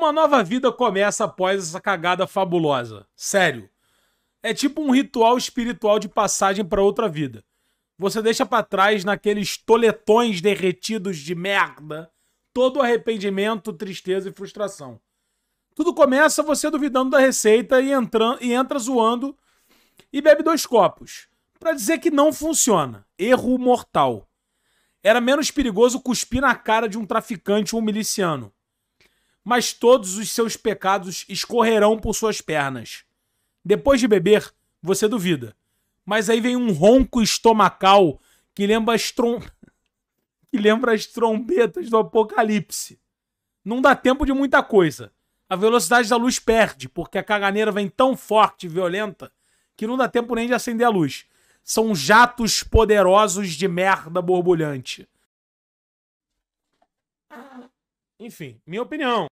Uma nova vida começa após essa cagada fabulosa. Sério. É tipo um ritual espiritual de passagem para outra vida. Você deixa para trás naqueles toletões derretidos de merda todo arrependimento, tristeza e frustração. Tudo começa você duvidando da receita e, entra, e entra zoando e bebe dois copos. Para dizer que não funciona. Erro mortal. Era menos perigoso cuspir na cara de um traficante ou um miliciano mas todos os seus pecados escorrerão por suas pernas. Depois de beber, você duvida. Mas aí vem um ronco estomacal que lembra as, trom... que lembra as trombetas do apocalipse. Não dá tempo de muita coisa. A velocidade da luz perde, porque a caganeira vem tão forte e violenta que não dá tempo nem de acender a luz. São jatos poderosos de merda borbulhante. Enfim, minha opinião.